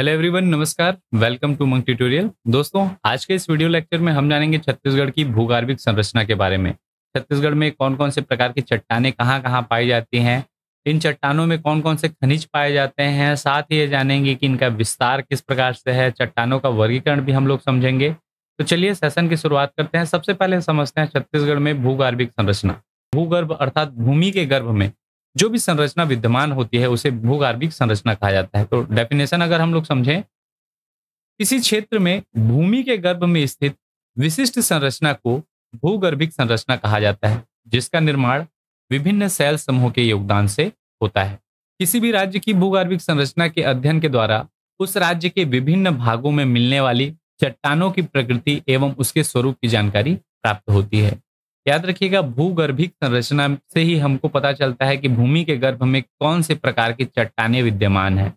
hello everyone नमस्कार welcome to मंग tutorial दोस्तों आज के इस वीडियो लेक्चर में हम जानेंगे छत्तीसगढ़ की भूगार्भिक संरचना के बारे में छत्तीसगढ़ में कौन कौन से प्रकार की चट्टाने कहाँ कहाँ पाई जाती हैं इन चट्टानों में कौन कौन से खनिज पाए जाते हैं साथ ही ये जानेंगे कि इनका विस्तार किस प्रकार से है चट्टानों का वर्गीकरण भी हम लोग समझेंगे तो चलिए सेशन की शुरुआत करते हैं सबसे पहले समझते हैं छत्तीसगढ़ में भूगार्भिक संरचना भूगर्भ अर्थात भूमि के गर्भ में जो भी संरचना विद्यमान होती है उसे भूगर्भिक संरचना कहा जाता है तो डेफिनेशन अगर हम लोग समझें किसी क्षेत्र में भूमि के गर्भ में स्थित विशिष्ट संरचना को भूगर्भिक संरचना कहा जाता है जिसका निर्माण विभिन्न सेल समूह के योगदान से होता है किसी भी राज्य की भूगर्भिक संरचना के अध्ययन के द्वारा उस राज्य के विभिन्न भागों में मिलने वाली चट्टानों की प्रकृति एवं उसके स्वरूप की जानकारी प्राप्त होती है याद रखिएगा भूगर्भिक संरचना से ही हमको पता चलता है कि भूमि के गर्भ में कौन से प्रकार की चट्टाने विद्यमान है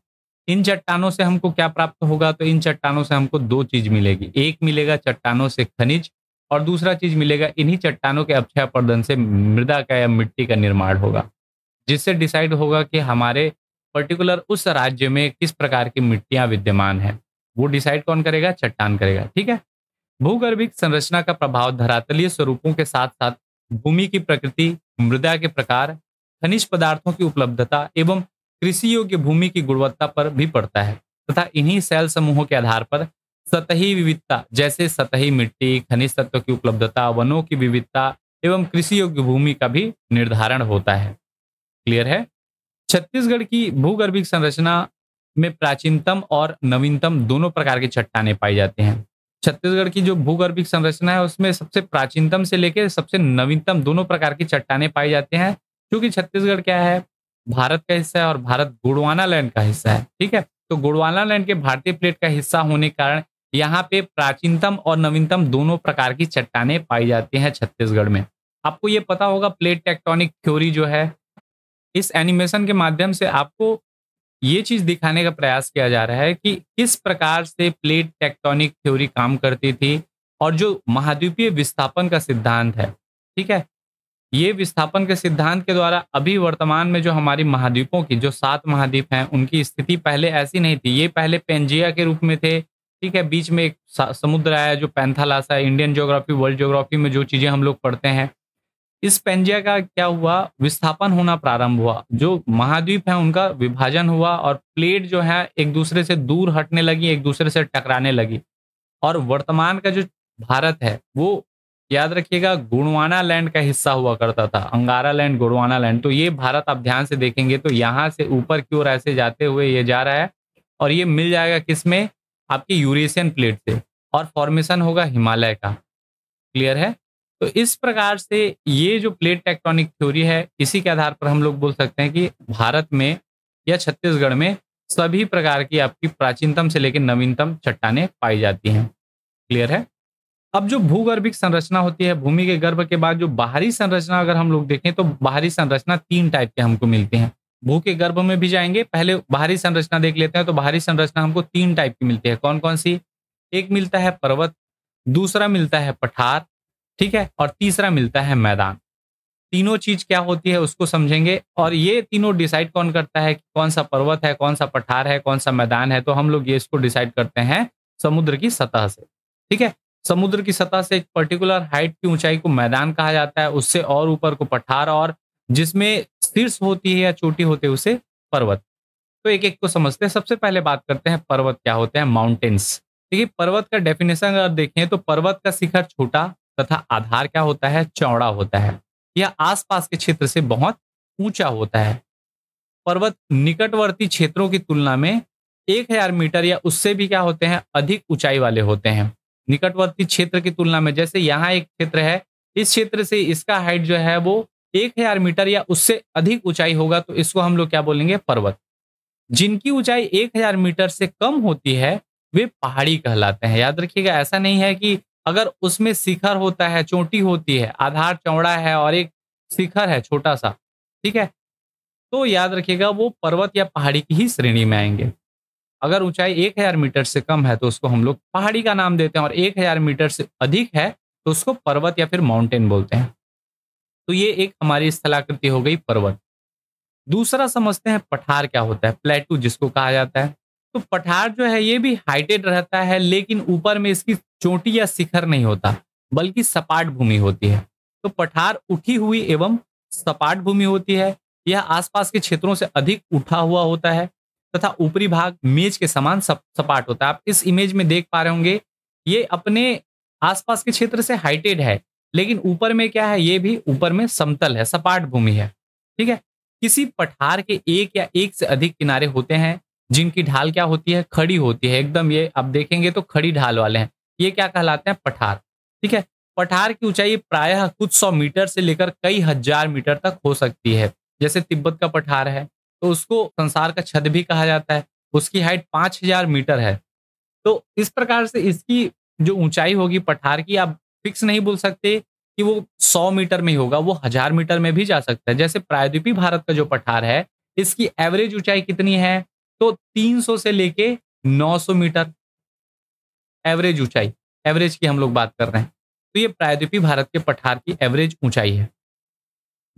इन चट्टानों से हमको क्या प्राप्त होगा तो इन चट्टानों से हमको दो चीज मिलेगी एक मिलेगा चट्टानों से खनिज और दूसरा चीज मिलेगा इन्हीं चट्टानों के अक्षय पर्दन से मृदा का या मिट्टी का निर्माण होगा जिससे डिसाइड होगा कि हमारे पर्टिकुलर उस राज्य में किस प्रकार की मिट्टियां विद्यमान है वो डिसाइड कौन करेगा चट्टान करेगा ठीक है भूगर्भिक संरचना का प्रभाव धरातलीय स्वरूपों के साथ साथ भूमि की प्रकृति मृदा के प्रकार खनिज पदार्थों की उपलब्धता एवं कृषि योग्य भूमि की गुणवत्ता पर भी पड़ता है तथा इन्हीं सेल समूहों के आधार पर सतही विविधता जैसे सतही मिट्टी खनिज तत्व की उपलब्धता वनों की विविधता एवं कृषि योग्य भूमि का भी निर्धारण होता है क्लियर है छत्तीसगढ़ की भूगर्भिक संरचना में प्राचीनतम और नवीनतम दोनों प्रकार की चट्टाने पाई जाती हैं छत्तीसगढ़ की जो भूगर्भिक संरचना है उसमें सबसे प्राचीनतम से लेकर सबसे नवीनतम दोनों प्रकार की चट्टाने पाई जाती हैं क्योंकि छत्तीसगढ़ क्या है भारत का हिस्सा है और भारत गुड़वाना लैंड का हिस्सा है ठीक है तो गुड़वाना लैंड के भारतीय प्लेट का हिस्सा होने के कारण यहाँ पे प्राचीनतम और नवीनतम दोनों प्रकार की चट्टाने पाई जाती हैं छत्तीसगढ़ में आपको ये पता होगा प्लेट टेक्टोनिक थ्योरी जो है इस एनिमेशन के माध्यम से आपको ये चीज दिखाने का प्रयास किया जा रहा है कि किस प्रकार से प्लेट टेक्टोनिक थ्योरी काम करती थी और जो महाद्वीपीय विस्थापन का सिद्धांत है ठीक है ये विस्थापन के सिद्धांत के द्वारा अभी वर्तमान में जो हमारी महाद्वीपों की जो सात महाद्वीप हैं उनकी स्थिति पहले ऐसी नहीं थी ये पहले पेंजिया के रूप में थे ठीक है बीच में एक समुद्र आया जो पैंथालासा है इंडियन ज्योग्राफी वर्ल्ड ज्योग्राफी में जो चीज़ें हम लोग पढ़ते हैं इस पेंजिया का क्या हुआ विस्थापन होना प्रारंभ हुआ जो महाद्वीप है उनका विभाजन हुआ और प्लेट जो है एक दूसरे से दूर हटने लगी एक दूसरे से टकराने लगी और वर्तमान का जो भारत है वो याद रखिएगा गुड़वाना लैंड का हिस्सा हुआ करता था अंगारा लैंड गुड़वाना लैंड तो ये भारत आप ध्यान से देखेंगे तो यहाँ से ऊपर की ओर ऐसे जाते हुए ये जा रहा है और ये मिल जाएगा किसमें आपकी यूरेशियन प्लेट से और फॉर्मेशन होगा हिमालय का क्लियर है तो इस प्रकार से ये जो प्लेट टेक्टोनिक थ्योरी है इसी के आधार पर हम लोग बोल सकते हैं कि भारत में या छत्तीसगढ़ में सभी प्रकार की आपकी प्राचीनतम से लेकर नवीनतम चट्टाने पाई जाती हैं क्लियर है अब जो भूगर्भिक संरचना होती है भूमि के गर्भ के बाद जो बाहरी संरचना अगर हम लोग देखें तो बाहरी संरचना तीन टाइप के हमको मिलते हैं भू के गर्भ में भी जाएंगे पहले बाहरी संरचना देख लेते हैं तो बाहरी संरचना हमको तीन टाइप की मिलती है कौन कौन सी एक मिलता है पर्वत दूसरा मिलता है पठार ठीक है और तीसरा मिलता है मैदान तीनों चीज क्या होती है उसको समझेंगे और ये तीनों डिसाइड कौन करता है कि कौन सा पर्वत है कौन सा पठार है कौन सा मैदान है तो हम लोग ये इसको डिसाइड करते हैं समुद्र की सतह से ठीक है समुद्र की सतह से एक पर्टिकुलर हाइट की ऊंचाई को मैदान कहा जाता है उससे और ऊपर को पठार और जिसमें शीर्ष होती है या चोटी होते है उसे पर्वत तो एक एक को समझते हैं सबसे पहले बात करते हैं पर्वत क्या होते हैं माउंटेन्स देखिए पर्वत का डेफिनेशन अगर देखें तो पर्वत का शिखर छोटा तथा आधार क्या होता है चौड़ा होता है यह आसपास के क्षेत्र से बहुत ऊंचा होता है पर्वत निकटवर्ती क्षेत्रों की तुलना में एक हजार मीटर या उससे भी क्या होते हैं अधिक ऊंचाई वाले होते हैं निकटवर्ती क्षेत्र की तुलना में जैसे यहाँ एक क्षेत्र है इस क्षेत्र से इसका हाइट जो है वो एक हजार मीटर या उससे अधिक ऊंचाई होगा तो इसको हम लोग क्या बोलेंगे पर्वत जिनकी ऊंचाई एक हजार मीटर से कम होती है वे पहाड़ी कहलाते हैं याद रखिएगा ऐसा नहीं है कि अगर उसमें शिखर होता है चोटी होती है आधार चौड़ा है और एक शिखर है छोटा सा ठीक है तो याद रखिएगा वो पर्वत या पहाड़ी की ही श्रेणी में आएंगे अगर ऊंचाई एक हजार मीटर से कम है तो उसको हम लोग पहाड़ी का नाम देते हैं और एक हजार मीटर से अधिक है तो उसको पर्वत या फिर माउंटेन बोलते हैं तो ये एक हमारी स्थलाकृति हो गई पर्वत दूसरा समझते हैं पठार क्या होता है प्लेटू जिसको कहा जाता है तो पठार जो है ये भी हाइटेड रहता है लेकिन ऊपर में इसकी चोटी या शिखर नहीं होता बल्कि सपाट भूमि होती है तो पठार उठी हुई एवं सपाट भूमि होती है यह आसपास के क्षेत्रों से अधिक उठा हुआ होता है तथा ऊपरी भाग मेज के समान सप, सपाट होता है आप इस इमेज में देख पा रहे होंगे ये अपने आसपास के क्षेत्र से हाइटेड है लेकिन ऊपर में क्या है ये भी ऊपर में समतल है सपाट भूमि है ठीक है किसी पठार के एक या एक से अधिक किनारे होते हैं जिनकी ढाल क्या होती है खड़ी होती है एकदम ये आप देखेंगे तो खड़ी ढाल वाले हैं ये क्या कहलाते हैं पठार ठीक है पठार की ऊंचाई प्रायः कुछ सौ मीटर से लेकर कई हजार मीटर तक हो सकती है जैसे तिब्बत का पठार है तो उसको संसार का छत भी कहा जाता है उसकी हाइट पाँच हजार मीटर है तो इस प्रकार से इसकी जो ऊंचाई होगी पठार की आप फिक्स नहीं बोल सकते कि वो सौ मीटर में ही होगा वो हजार मीटर में भी जा सकता है जैसे प्रायद्वीपी भारत का जो पठार है इसकी एवरेज ऊंचाई कितनी है तो 300 से लेके 900 मीटर एवरेज ऊंचाई एवरेज की हम लोग बात कर रहे हैं तो ये प्रायद्वीपी भारत के पठार की एवरेज ऊंचाई है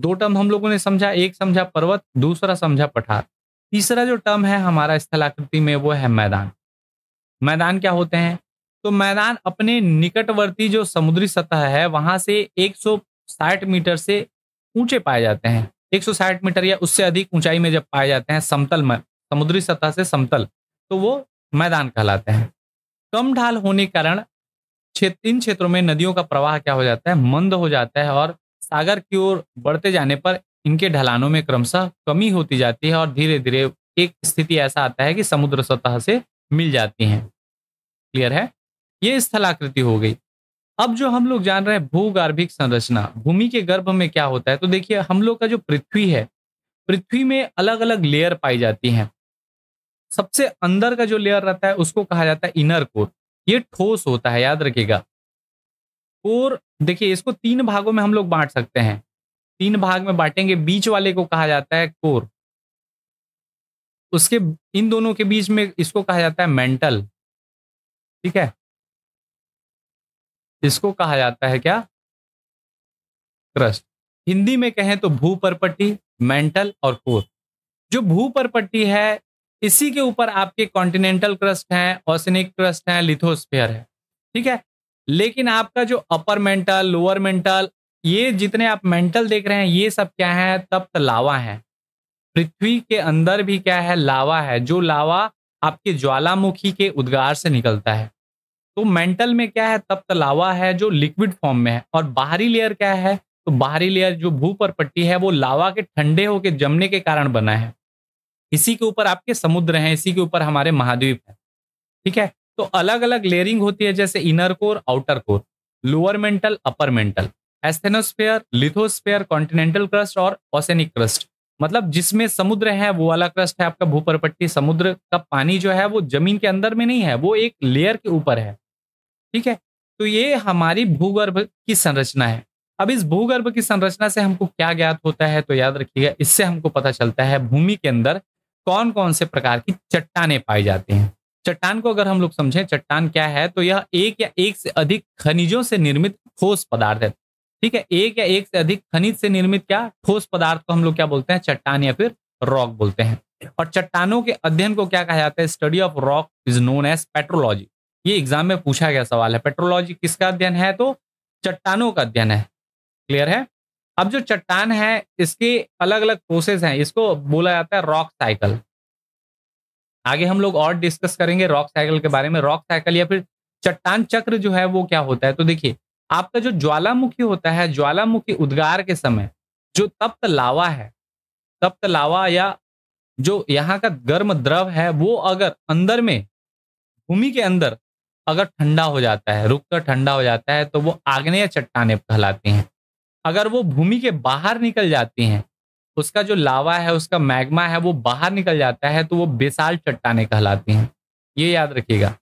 दो टर्म हम लोगों ने समझा एक समझा पर्वत दूसरा समझा पठार तीसरा जो टर्म है हमारा स्थलाकृति में वो है मैदान मैदान क्या होते हैं तो मैदान अपने निकटवर्ती जो समुद्री सतह है वहां से 160 मीटर से ऊंचे पाए जाते हैं 160 मीटर या उससे अधिक ऊंचाई में जब पाए जाते हैं समतल समुद्री सतह से समतल तो वो मैदान कहलाते हैं कम ढाल होने के कारण इन क्षेत्रों में नदियों का प्रवाह क्या हो जाता है मंद हो जाता है और सागर की ओर बढ़ते जाने पर इनके ढलानों में क्रमशः कमी होती जाती है और धीरे धीरे एक स्थिति ऐसा आता है कि समुद्र सतह से मिल जाती हैं क्लियर है ये स्थलाकृति हो गई अब जो हम लोग जान रहे हैं भूगर्भिक संरचना भूमि के गर्भ में क्या होता है तो देखिए हम लोग का जो पृथ्वी है पृथ्वी में अलग अलग लेयर पाई जाती हैं सबसे अंदर का जो लेयर रहता है उसको कहा जाता है इनर कोर ये ठोस होता है याद रखिएगा कोर देखिए इसको तीन भागों में हम लोग बांट सकते हैं तीन भाग में बांटेंगे बीच वाले को कहा जाता है कोर उसके इन दोनों के बीच में इसको कहा जाता है मेंटल ठीक है इसको कहा जाता है क्या क्रस्ट हिंदी में कहें तो भू परपट्टी मेंटल और कोर जो भू परपट्टी है इसी के ऊपर आपके कॉन्टिनेंटल क्रस्ट हैं ऑसिनिक क्रस्ट हैं लिथोस्फेयर है ठीक है लेकिन आपका जो अपर मेंटल लोअर मेंटल ये जितने आप मेंटल देख रहे हैं ये सब क्या है तप्त लावा है पृथ्वी के अंदर भी क्या है लावा है जो लावा आपके ज्वालामुखी के उद्गार से निकलता है तो मेंटल में क्या है तप्त लावा है जो लिक्विड फॉर्म में है और बाहरी लेयर क्या है तो बाहरी लेयर जो भू पर पट्टी है वो लावा के ठंडे होके जमने के कारण बना है इसी के ऊपर आपके समुद्र हैं इसी के ऊपर हमारे महाद्वीप हैं ठीक है तो अलग अलग लेयरिंग होती है जैसे inner core outer core lower mantle upper mantle asthenosphere lithosphere continental crust और ओसेनिक क्रस्ट मतलब जिसमें समुद्र है वो वाला क्रस्ट है आपका भूपरपट्टी समुद्र का पानी जो है वो जमीन के अंदर में नहीं है वो एक लेयर के ऊपर है ठीक है तो ये हमारी भूगर्भ की संरचना है अब इस भूगर्भ की संरचना से हमको क्या ज्ञात होता है तो याद रखिएगा इससे हमको पता चलता है भूमि के अंदर कौन कौन से प्रकार की चट्टाने पाई जाती हैं चट्टान को अगर हम लोग समझें चट्टान क्या है तो यह एक या एक से अधिक खनिजों से निर्मित ठोस पदार्थ है ठीक है एक या एक से अधिक खनिज से निर्मित क्या ठोस पदार्थ को हम लोग क्या बोलते हैं चट्टान या फिर रॉक बोलते हैं और चट्टानों के अध्ययन को क्या कहा जाता है study of rock is known as petrology ये एग्जाम में पूछा गया सवाल है पेट्रोलॉजी किसका अध्ययन है तो चट्टानों का अध्ययन है क्लियर है अब जो चट्टान है इसके अलग अलग प्रोसेस हैं इसको बोला जाता है रॉक साइकिल आगे हम लोग और डिस्कस करेंगे रॉक साइकिल के बारे में रॉक साइकिल या फिर चट्टान चक्र जो है वो क्या होता है तो देखिए आपका जो ज्वालामुखी होता है ज्वालामुखी उद्गार के समय जो तप्त लावा है तप्त लावा या जो यहाँ का गर्म द्रव है वो अगर अंदर में भूमि के अंदर अगर ठंडा हो जाता है रुक कर ठंडा हो जाता है तो वो आग्नेय चट्टाने कहलाती हैं अगर वो भूमि के बाहर निकल जाती हैं उसका जो लावा है उसका मैग्मा है वो बाहर निकल जाता है तो वो बेसाल चट्टाने कहलाती हैं ये याद रखिएगा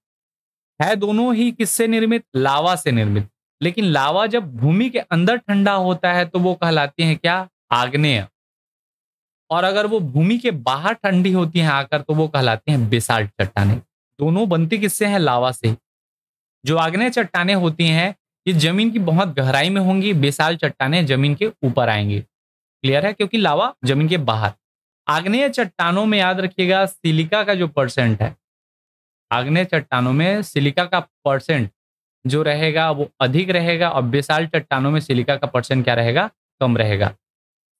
है दोनों ही किससे निर्मित लावा से निर्मित लेकिन लावा जब भूमि के अंदर ठंडा होता है तो वो कहलाती हैं क्या आग्नेय और अगर वो भूमि के बाहर ठंडी होती है आकर तो वो कहलाती हैं बेसाल्ट चट्टाने दोनों बनती किससे हैं लावा से जो आग्नेय चट्टाने होती हैं ये जमीन की बहुत गहराई में होंगी बेसाल चट्टाने जमीन के ऊपर आएंगी क्लियर है क्योंकि लावा जमीन के बाहर आग्नेय चट्टानों में याद रखिएगा सिलिका का जो परसेंट है आग्नेय चट्टानों में सिलिका का परसेंट जो रहेगा वो अधिक रहेगा और बेसाल चट्टानों में सिलिका का परसेंट क्या रहेगा कम रहेगा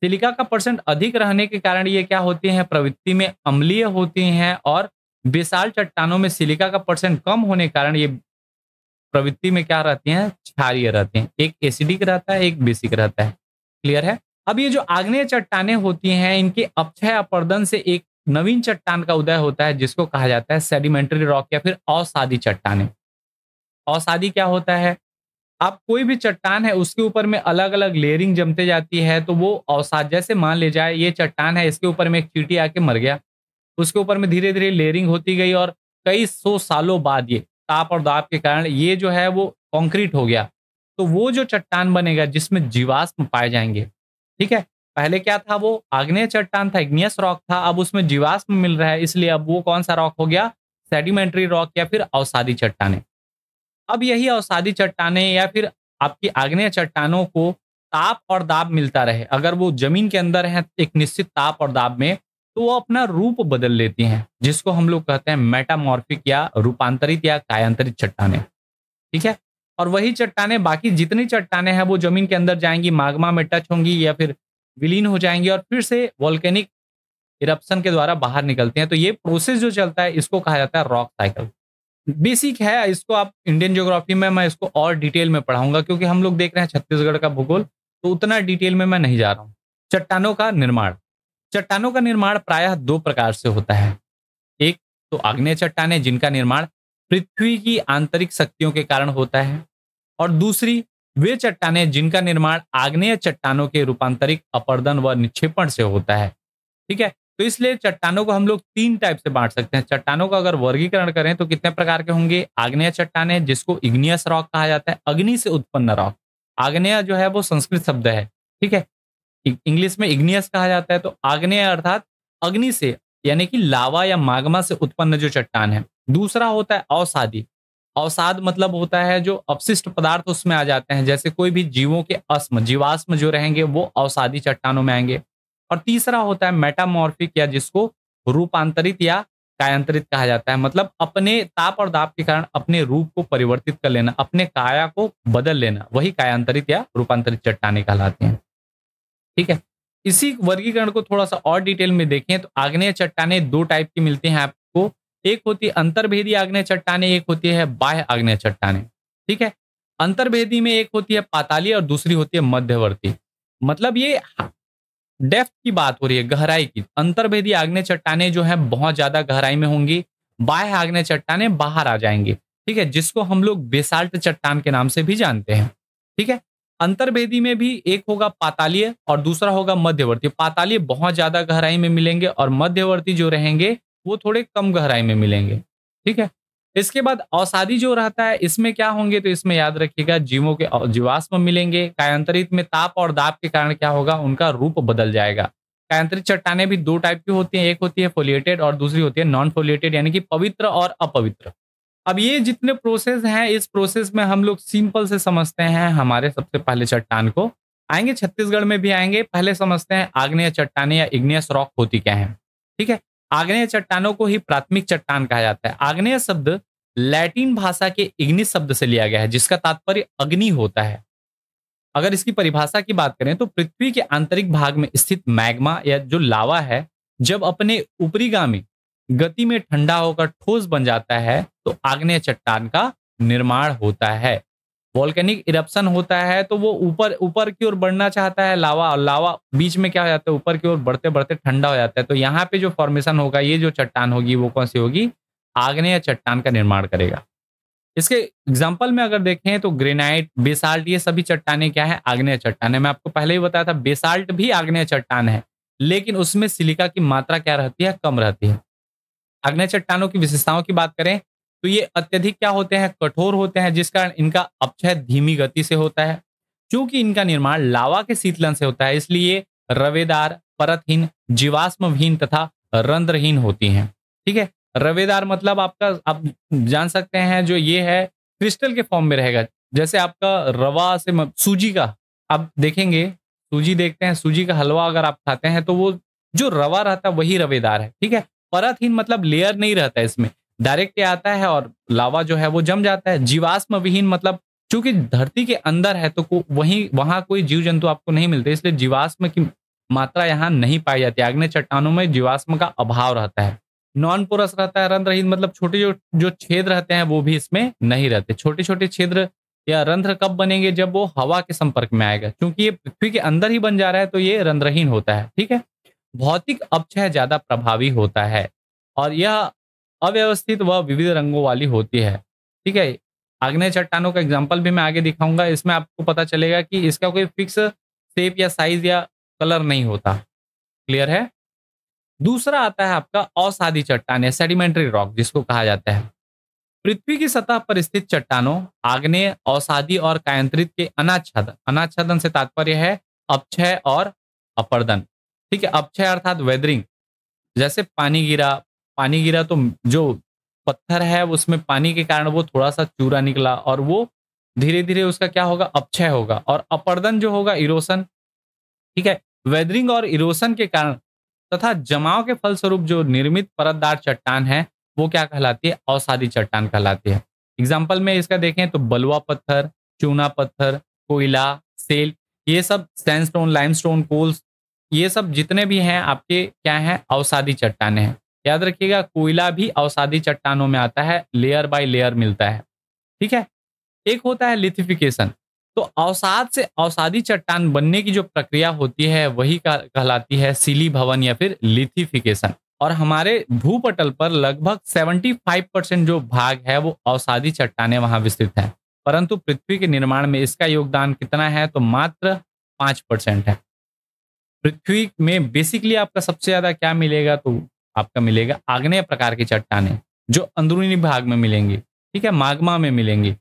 सिलिका का परसेंट अधिक रहने के कारण ये क्या होती हैं प्रवृत्ति में अम्लीय होती हैं और बेसाल चट्टानों में सिलिका का परसेंट कम होने के कारण ये प्रवृत्ति में क्या रहती हैं क्षारिय रहते हैं एक एसिडिक रहता है एक बेसिक रहता है क्लियर है अब ये जो आग्नेय चट्टाने होती हैं इनके अपक्षय अपर्दन से एक नवीन चट्टान का उदय होता है जिसको कहा जाता है सेडिमेंट्री रॉक या फिर औसादी चट्टाने औसादी क्या होता है आप कोई भी चट्टान है उसके ऊपर में अलग अलग लेयरिंग जमते जाती है तो वो अवसाद जैसे मान ले जाए ये चट्टान है इसके ऊपर में एक चीटी आके मर गया उसके ऊपर में धीरे धीरे लेयरिंग होती गई और कई सौ सालों बाद ये ताप और दाब के कारण ये जो है वो कॉन्क्रीट हो गया तो वो जो चट्टान बनेगा जिसमें जीवाश्म पाए जाएंगे ठीक है पहले क्या था वो आग्नेय चट्टान था इग्नियस रॉक था अब उसमें जीवाश्म मिल रहा है इसलिए अब वो कौन सा रॉक हो गया सेडिमेंट्री रॉक या फिर अवसादी चट्टाने अब यही अवसादी चट्टाने या फिर आपकी आग्नेय चट्टानों को ताप और दाब मिलता रहे अगर वो जमीन के अंदर है एक निश्चित ताप और दाब में तो वो अपना रूप बदल लेती हैं जिसको हम लोग कहते हैं मेटामॉर्फिक या रूपांतरित या कायांतरित चट्टाने ठीक है और वही चट्टाने बाकी जितनी चट्टाने हैं वो जमीन के अंदर जाएंगी मागमा में टच होंगी या फिर विलीन हो जाएंगी और फिर से वॉल्केनिक इरप्शन के द्वारा बाहर निकलते हैं तो ये प्रोसेस जो चलता है इसको कहा जाता है रॉक साइकिल बेसिक है इसको आप इंडियन ज्योग्राफी में मैं इसको और डिटेल में पढ़ाऊंगा क्योंकि हम लोग देख रहे हैं छत्तीसगढ़ का भूगोल तो उतना डिटेल में मैं नहीं जा रहा हूँ चट्टानों का निर्माण चट्टानों का निर्माण प्रायः दो प्रकार से होता है एक तो आग्नेय चट्टाने जिनका निर्माण पृथ्वी की आंतरिक शक्तियों के कारण होता है और दूसरी वे चट्टाने जिनका निर्माण आग्नेय चट्टानों के रूपांतरिक अपर्दन व निक्षेपण से होता है ठीक है तो इसलिए चट्टानों को हम लोग तीन टाइप से बांट सकते हैं चट्टानों का अगर वर्गीकरण करें तो कितने प्रकार के होंगे आग्नेय चट्टाने जिसको इग्नियस रॉक कहा जाता है अग्नि से उत्पन्न रॉक आग्नेय जो है वो संस्कृत शब्द है ठीक है इंग्लिश में इग्नियस कहा जाता है तो आग्नेय अर्थात अग्नि से यानी कि लावा या मागमा से उत्पन्न जो चट्टान है दूसरा होता है अवसादी अवसाद मतलब होता है जो अपशिष्ट पदार्थ उसमें आ जाते हैं जैसे कोई भी जीवों के अस्म जीवाश्म जो रहेंगे वो अवसादी चट्टानों में आएंगे और तीसरा होता है मेटामॉर्फिक या जिसको रूपांतरित या कायांतरित कहा जाता है मतलब अपने ताप और दाप के कारण अपने रूप को परिवर्तित कर लेना अपने काया को बदल लेना वही कायांतरित या रूपांतरित चट्टाने कहलाते हैं ठीक है इसी वर्गीकरण को थोड़ा सा और डिटेल में देखें तो आग्नेय चट्टाने दो टाइप की मिलती हैं आपको एक होती है अंतर्भेदी आग्नेय चट्टाने एक होती है बाह्य आग्नेय चट्टाने ठीक है अंतर्भेदी में एक होती है पाताली और दूसरी होती है मध्यवर्ती मतलब ये डेफ्थ की बात हो रही है गहराई की अंतर्भेदी आग्नेय चट्टाने जो है बहुत ज्यादा गहराई में होंगी बाह्य आग्नेय चट्टाने बाहर आ जाएंगे ठीक है जिसको हम लोग बेसाल्ट चट्टान के नाम से भी जानते हैं ठीक है अंतर्वेदी में भी एक होगा पातालीय और दूसरा होगा मध्यवर्ती पातालीय बहुत ज्यादा गहराई में मिलेंगे और मध्यवर्ती जो रहेंगे वो थोड़े कम गहराई में मिलेंगे ठीक है इसके बाद औसादी जो रहता है इसमें क्या होंगे तो इसमें याद रखिएगा जीवों के जीवाश्म मिलेंगे कायांतरित में ताप और दाप के कारण क्या होगा उनका रूप बदल जाएगा कायांतरित चट्टाने भी दो टाइप की होती हैं एक होती है फोलिएटेड और दूसरी होती है नॉन फोलिएटेड यानी कि पवित्र और अपवित्र अब ये जितने प्रोसेस हैं इस प्रोसेस में हम लोग सिंपल से समझते हैं हमारे सबसे पहले चट्टान को आएंगे छत्तीसगढ़ में भी आएंगे पहले समझते हैं आग्नेय चट्टाने या इग्नियस रॉक होती क्या है ठीक है आग्नेय चट्टानों को ही प्राथमिक चट्टान कहा जाता है आग्नेय शब्द लैटिन भाषा के इग्निस शब्द से लिया गया है जिसका तात्पर्य अग्नि होता है अगर इसकी परिभाषा की बात करें तो पृथ्वी के आंतरिक भाग में स्थित मैग्मा या जो लावा है जब अपने ऊपरीगामी गति में ठंडा होकर ठोस बन जाता है तो आग्नेय चट्टान का निर्माण होता है वॉल्केनिक इरप्शन होता है तो वो ऊपर ऊपर की ओर बढ़ना चाहता है लावा और लावा बीच में क्या हो जाता है ऊपर की ओर बढ़ते बढ़ते ठंडा हो जाता है तो यहाँ पे जो फॉर्मेशन होगा ये जो चट्टान होगी वो कौन सी होगी आग्नेय चट्टान का निर्माण करेगा इसके एग्जाम्पल में अगर देखें तो ग्रेनाइट बेसाल्ट ये सभी चट्टाने क्या है आग्नेय चट्टान है मैं आपको पहले ही बताया था बेसाल्ट भी आग्नेय चट्टान है लेकिन उसमें सिलिका की मात्रा क्या रहती है कम रहती है आग्नेय चट्टानों की विशेषताओं की बात करें तो ये अत्यधिक क्या होते हैं कठोर होते हैं जिस कारण इनका अपचय धीमी गति से होता है क्योंकि इनका निर्माण लावा के शीतलन से होता है इसलिए रवेदार परतहीन जीवाश्महीन तथा रंध्रहीन होती हैं ठीक है रवेदार मतलब आपका आप जान सकते हैं जो ये है क्रिस्टल के फॉर्म में रहेगा जैसे आपका रवा से सूजी का आप देखेंगे सूजी देखते हैं सूजी का हलवा अगर आप खाते हैं तो वो जो रवा रहता है वही रवेदार है ठीक है परतहीन मतलब लेयर नहीं रहता है इसमें डायरेक्ट ये आता है और लावा जो है वो जम जाता है जीवाश्म विहीन मतलब चूंकि धरती के अंदर है तो को, वहां कोई जीव जंतु आपको नहीं मिलते इसलिए जीवाश्म की मात्रा यहाँ नहीं पाई जाती आग्नेय चट्टानों में जीवाश्म का अभाव रहता है नॉन पोरस रहता है रंध्रहीन मतलब छोटे जो जो छेद रहते हैं वो भी इसमें नहीं रहते छोटे छोटे छेद या रंध्र कब बनेंगे जब वो हवा के संपर्क में आएगा क्योंकि ये पृथ्वी के अंदर ही बन जा रहा है तो ये रंध्रहीन होता है ठीक है भौतिक अपचय ज्यादा प्रभावी होता है और यह अव्यवस्थित व विविध रंगों वाली होती है ठीक है आग्नेय चट्टानों का एग्जाम्पल भी मैं आगे दिखाऊंगा इसमें आपको पता चलेगा कि इसका कोई फिक्स शेप या साइज या कलर नहीं होता क्लियर है दूसरा आता है आपका असादी चट्टान या सेडिमेंट्री रॉक जिसको कहा जाता है पृथ्वी की सतह पर स्थित चट्टानों आग्नेय औसादी और कायंत्रित के अनाच्छादन अनाच्छादन से तात्पर्य है अपक्षय और अपर्दन ठीक है अपक्षय अर्थात वेदरिंग जैसे पानी गिरा पानी गिरा तो जो पत्थर है उसमें पानी के कारण वो थोड़ा सा चूरा निकला और वो धीरे धीरे उसका क्या होगा अपक्षय होगा और अपर्दन जो होगा इरोसन ठीक है वेदरिंग और इरोसन के कारण तथा जमाव के फलस्वरूप जो निर्मित परतदार चट्टान है वो क्या कहलाती है औसादी चट्टान कहलाती है एग्जाम्पल में इसका देखें तो बलुआ पत्थर चूना पत्थर कोयला सेल ये सब सैंडस्टोन लाइमस्टोन कोल्स ये सब जितने भी हैं आपके क्या हैं औसादी चट्टाने हैं याद रखिएगा कोयला भी अवसादी चट्टानों में आता है लेयर बाय लेयर मिलता है ठीक है एक होता है लिथिफिकेशन तो अवसाद से अवसादी चट्टान बनने की जो प्रक्रिया होती है वही कहलाती है सिली भवन या फिर लिथिफिकेशन और हमारे भूपटल पर लगभग 75 परसेंट जो भाग है वो अवसादी चट्टाने वहां विस्तृत है परंतु पृथ्वी के निर्माण में इसका योगदान कितना है तो मात्र पांच परसेंट है पृथ्वी में बेसिकली आपका सबसे ज्यादा क्या मिलेगा तो आपका मिलेगा आग्नेय प्रकार की चट्टाने जो अंदरूनी भाग में मिलेंगी ठीक है मागमा में मिलेंगी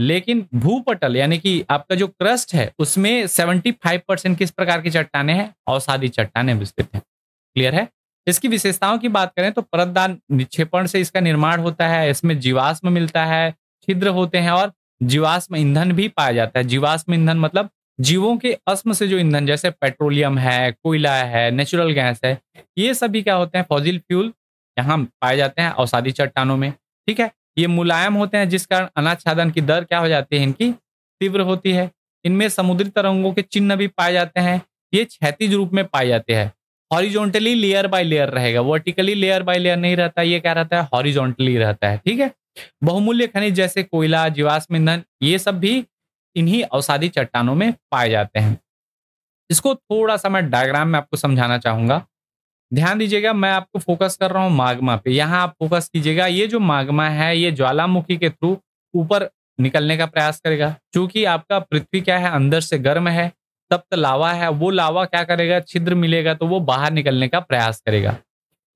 लेकिन भूपटल यानी कि आपका जो क्रस्ट है उसमें 75 परसेंट किस प्रकार की चट्टाने हैं औषादी चट्टाने विस्तृत हैं क्लियर है इसकी विशेषताओं की बात करें तो परतदान निक्षेपण से इसका निर्माण होता है इसमें जीवाश्म मिलता है छिद्र होते हैं और जीवाश्म ईंधन भी पाया जाता है जीवाश्म ईंधन मतलब जीवों के अस्म से जो ईंधन जैसे पेट्रोलियम है कोयला है नेचुरल गैस है ये सभी क्या होते हैं फॉजिल फ्यूल यहाँ पाए जाते हैं औसादी चट्टानों में ठीक है ये मुलायम होते हैं जिस कारण अनाच्छादन की दर क्या हो जाती है इनकी तीव्र होती है इनमें समुद्री तरंगों के चिन्ह भी पाए जाते हैं ये क्षतिज रूप में पाए जाते हैं हॉरिजोंटली लेयर बाय लेयर रहेगा वर्टिकली लेयर बाय लेयर नहीं रहता ये क्या रहता है हॉरिजोंटली रहता है ठीक है बहुमूल्य खनिज जैसे कोयला जीवाश्म ईंधन ये सब भी इन्हीं अवसादी चट्टानों में पाए जाते हैं इसको थोड़ा सा मैं डायग्राम में आपको समझाना चाहूंगा ध्यान दीजिएगा मैं आपको फोकस कर रहा हूँ मागमा पे यहाँ आप फोकस कीजिएगा ये जो मागमा है ये ज्वालामुखी के थ्रू ऊपर निकलने का प्रयास करेगा क्योंकि आपका पृथ्वी क्या है अंदर से गर्म है तप्त लावा है वो लावा क्या करेगा छिद्र मिलेगा तो वो बाहर निकलने का प्रयास करेगा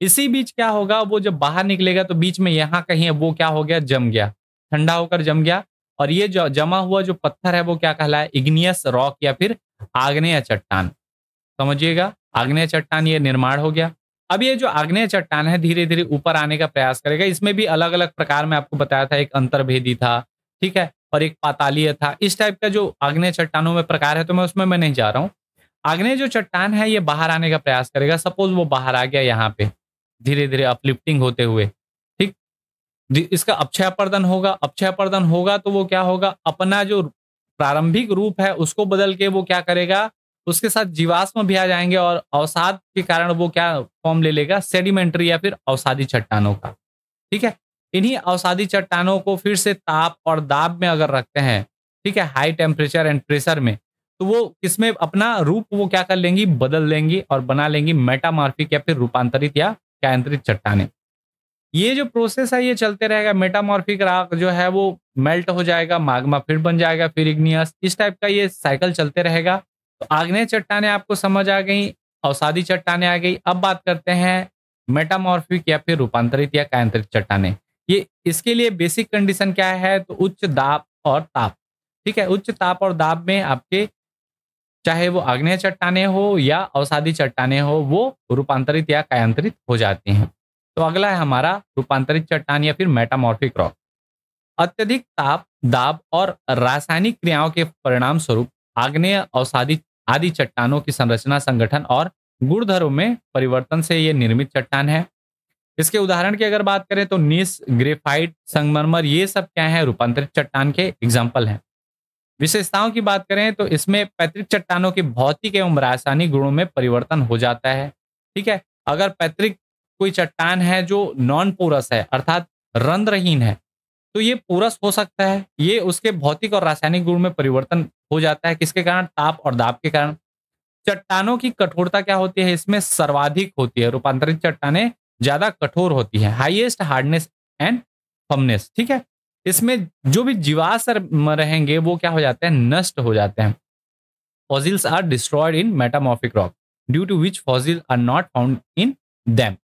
इसी बीच क्या होगा वो जब बाहर निकलेगा तो बीच में यहाँ कहीं वो क्या हो गया जम गया ठंडा होकर जम गया और ये जो जमा हुआ जो पत्थर है वो क्या कहलाए इग्नियस रॉक या फिर आग्नेय चट्टान समझिएगा आग्नेय चट्टान ये निर्माण हो गया अब ये जो आग्नेय चट्टान है धीरे धीरे ऊपर आने का प्रयास करेगा इसमें भी अलग अलग प्रकार में आपको बताया था एक अंतर्भेदी था ठीक है और एक पातालीय था इस टाइप का जो आग्नेय चट्टानों में प्रकार है तो मैं उसमें मैं नहीं जा रहा हूँ आग्नेय जो चट्टान है ये बाहर आने का प्रयास करेगा सपोज वो बाहर आ गया यहाँ पे धीरे धीरे अपलिफ्टिंग होते हुए इसका अक्षय प्रदन होगा अक्षय प्रदन होगा तो वो क्या होगा अपना जो प्रारंभिक रूप है उसको बदल के वो क्या करेगा उसके साथ जीवाश्म भी आ जाएंगे और अवसाद के कारण वो क्या फॉर्म ले लेगा सेडिमेंट्री या फिर अवसादी चट्टानों का ठीक है इन्हीं अवसादी चट्टानों को फिर से ताप और दाब में अगर रखते हैं ठीक है हाई टेम्परेचर एंड प्रेशर में तो वो इसमें अपना रूप वो क्या कर लेंगी बदल लेंगी और बना लेंगी मेटामार्फिक या फिर रूपांतरित या कैंतरित चट्टाने ये जो प्रोसेस है ये चलते रहेगा मेटामॉर्फिक राख जो है वो मेल्ट हो जाएगा मागमा फिर बन जाएगा फिर इग्नियस इस टाइप का ये साइकिल चलते रहेगा तो आग्नेय चट्टाने आपको समझ आ गई औसादी चट्टाने आ गई अब बात करते हैं मेटामॉर्फिक या फिर रूपांतरित या कायांतरित चट्टाने ये इसके लिए बेसिक कंडीशन क्या है तो उच्च दाप और ताप ठीक है उच्च ताप और दाब में आपके चाहे वो आग्नेय चट्टाने हो या औसादी चट्टाने हो वो रूपांतरित या कायांतरित हो जाती हैं तो अगला है हमारा रूपांतरित चट्टान या फिर मेटामॉर्फिक रॉक अत्यधिक ताप दाब और रासायनिक क्रियाओं के परिणाम स्वरूप आग्नेय अवसादी आदि चट्टानों की संरचना संगठन और गुणधर्म में परिवर्तन से ये निर्मित चट्टान है इसके उदाहरण की अगर बात करें तो नीस ग्रेफाइट संगमरमर ये सब क्या है रूपांतरित चट्टान के एग्जाम्पल हैं विशेषताओं की बात करें तो इसमें पैतृक चट्टानों के भौतिक एवं रासायनिक गुणों में परिवर्तन हो जाता है ठीक है अगर पैतृक कोई चट्टान है जो नॉन पोरस है अर्थात रंध्रहीन है तो ये पोरस हो सकता है ये उसके भौतिक और रासायनिक गुण में परिवर्तन हो जाता है किसके कारण ताप और दाब के कारण चट्टानों की कठोरता क्या होती है इसमें सर्वाधिक होती है रूपांतरित चट्टाने ज्यादा कठोर होती है हाइएस्ट हार्डनेस एंड फमनेस ठीक है इसमें जो भी जीवास रहेंगे वो क्या हो जाते हैं नष्ट हो जाते हैं fossils are destroyed in metamorphic rock due to which fossil are not found in them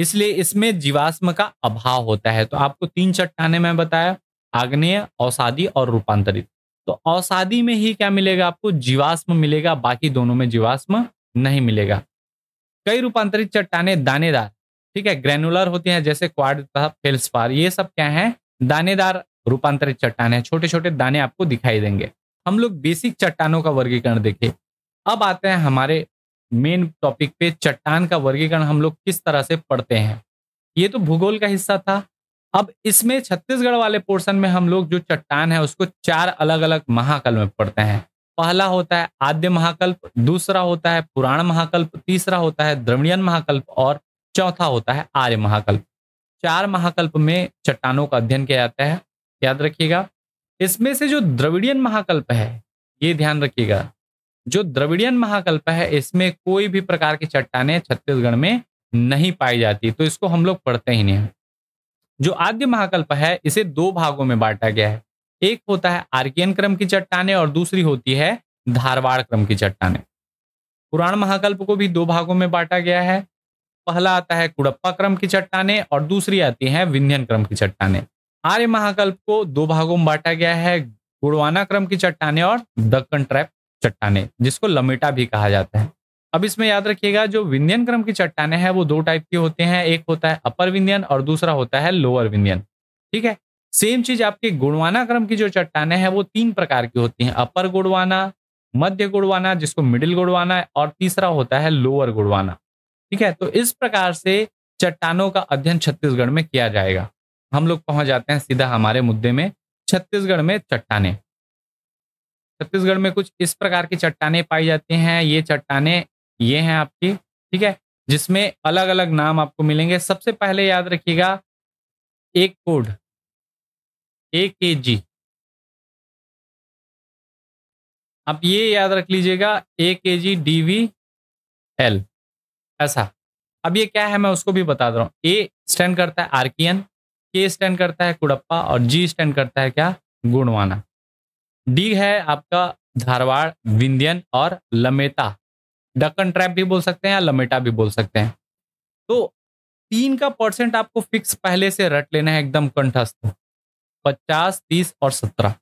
इसलिए इसमें जीवाश्म का अभाव होता है तो आपको तीन चट्टाने में बताया आग्नेय औषादी और रूपांतरित तो औषादी में ही क्या मिलेगा आपको जीवाश्म मिलेगा बाकी दोनों में जीवाश्म नहीं मिलेगा कई रूपांतरित चट्टाने दानेदार ठीक है ग्रेनुलर होती हैं जैसे क्वाड तथा फेल्सपार ये सब क्या है दानेदार रूपांतरित चट्टान है छोटे छोटे दाने आपको दिखाई देंगे हम लोग बेसिक चट्टानों का वर्गीकरण देखें अब आते हैं हमारे मेन टॉपिक पे चट्टान का वर्गीकरण हम लोग किस तरह से पढ़ते हैं ये तो भूगोल का हिस्सा था अब इसमें छत्तीसगढ़ वाले पोर्शन में हम लोग जो चट्टान है उसको चार अलग अलग महाकल्प में पढ़ते हैं पहला होता है आद्य महाकल्प दूसरा होता है पुराण महाकल्प तीसरा होता है द्रविड़ियन महाकल्प और चौथा होता है आर्य महाकल्प चार महाकल्प में चट्टानों का अध्ययन किया जाता है याद रखिएगा इसमें से जो द्रविड़ियन महाकल्प है ये ध्यान रखिएगा जो द्रविडियन महाकल्प है इसमें कोई भी प्रकार की चट्टाने छत्तीसगढ़ में नहीं पाई जाती तो इसको हम लोग पढ़ते ही नहीं जो आद्य महाकल्प है इसे दो भागों में बांटा गया है एक होता है आर्कियन क्रम की चट्टाने और दूसरी होती है धारवाड़ क्रम की चट्टाने पुराण महाकल्प को भी दो भागों में बांटा गया है पहला आता है कुड़प्पा क्रम की चट्टाने और दूसरी आती है विंध्यन क्रम की चट्टाने आर्य महाकल्प को दो भागों में बांटा गया है गुड़वाना क्रम की चट्टाने और दक्कन ट्रैप चट्टाने जिसको लमेटा भी कहा जाता है अब इसमें याद रखिएगा जो विंध्यन क्रम की चट्टाने हैं वो दो टाइप की होते हैं एक होता है अपर विंध्यन और दूसरा होता है लोअर विंध्यन ठीक है सेम चीज आपके गुणवाना क्रम की जो चट्टाने हैं वो तीन प्रकार की होती हैं अपर गुड़वाना मध्य गुड़वाना जिसको मिडिल गुड़वाना और तीसरा होता है लोअर गुड़वाना ठीक है तो इस प्रकार से चट्टानों का अध्ययन छत्तीसगढ़ में किया जाएगा हम लोग पहुंच जाते हैं सीधा हमारे मुद्दे में छत्तीसगढ़ में चट्टाने छत्तीसगढ़ में कुछ इस प्रकार की चट्टाने पाई जाती हैं ये चट्टाने ये हैं आपकी ठीक है जिसमें अलग अलग नाम आपको मिलेंगे सबसे पहले याद रखिएगा एक कोड ए के जी आप ये याद रख लीजिएगा ए के जी डी वी एल ऐसा अब ये क्या है मैं उसको भी बता दे रहा हूँ ए स्टैंड करता है आर्कियन के स्टैंड करता है कुड़प्पा और जी स्टैंड करता है क्या गुणवाना डी है आपका धारवाड़ विंध्यन और लमेटा डकन ट्रैप भी बोल सकते हैं या लमेटा भी बोल सकते हैं तो तीन का परसेंट आपको फिक्स पहले से रट लेना है एकदम कंठस्थ पचास तीस और सत्रह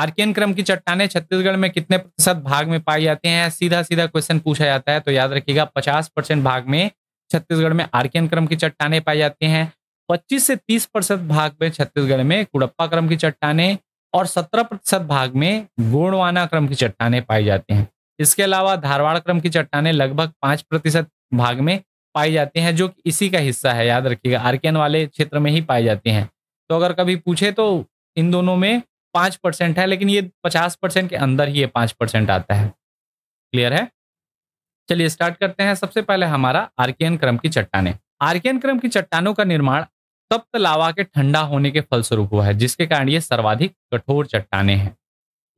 आर्कियन क्रम की चट्टाने छत्तीसगढ़ में कितने प्रतिशत भाग में पाई जाती हैं सीधा सीधा क्वेश्चन पूछा जाता है तो याद रखिएगा पचास परसेंट भाग में छत्तीसगढ़ में आर्कियन क्रम की चट्टाने पाई जाती हैं 25 से 30 प्रतिशत भाग में छत्तीसगढ़ में कुड़प्पा क्रम की चट्टाने और सत्रह प्रतिशत भाग में गोणवाना क्रम की चट्टाने पाई जाती हैं इसके अलावा धारवाड़ क्रम की चट्टाने लगभग पाँच प्रतिशत भाग में पाई जाती हैं जो इसी का हिस्सा है याद रखिएगा आर्कियन वाले क्षेत्र में ही पाई जाती हैं तो अगर कभी पूछे तो इन दोनों में पाँच परसेंट है लेकिन ये पचास परसेंट के अंदर ही ये पाँच परसेंट आता है क्लियर है चलिए स्टार्ट करते हैं सबसे पहले हमारा आर्कियन क्रम की चट्टाने आर्कियन क्रम की चट्टानों का निर्माण तप्त लावा के ठंडा होने के फलस्वरूप हुआ है जिसके कारण ये सर्वाधिक कठोर चट्टाने हैं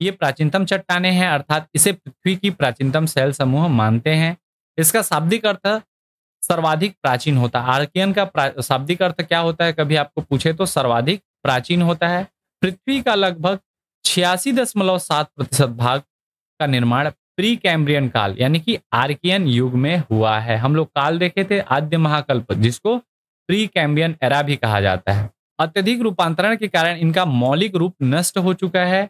ये प्राचीनतम चट्टाने हैं अर्थात इसे पृथ्वी की प्राचीनतम शैल समूह मानते हैं इसका शाब्दिक अर्थ सर्वाधिक प्राचीन होता है आर्कियन का शाब्दिक अर्थ क्या होता है कभी आपको पूछे तो सर्वाधिक प्राचीन होता है पृथ्वी का लगभग छियासी दशमलव सात प्रतिशत भाग का निर्माण प्री कैम्ब्रियन काल यानी कि आर्कियन युग में हुआ है हम लोग काल देखे थे आद्य महाकल्प जिसको प्री कैम्बियन एरा भी कहा जाता है अत्यधिक रूपांतरण के कारण इनका मौलिक रूप नष्ट हो चुका है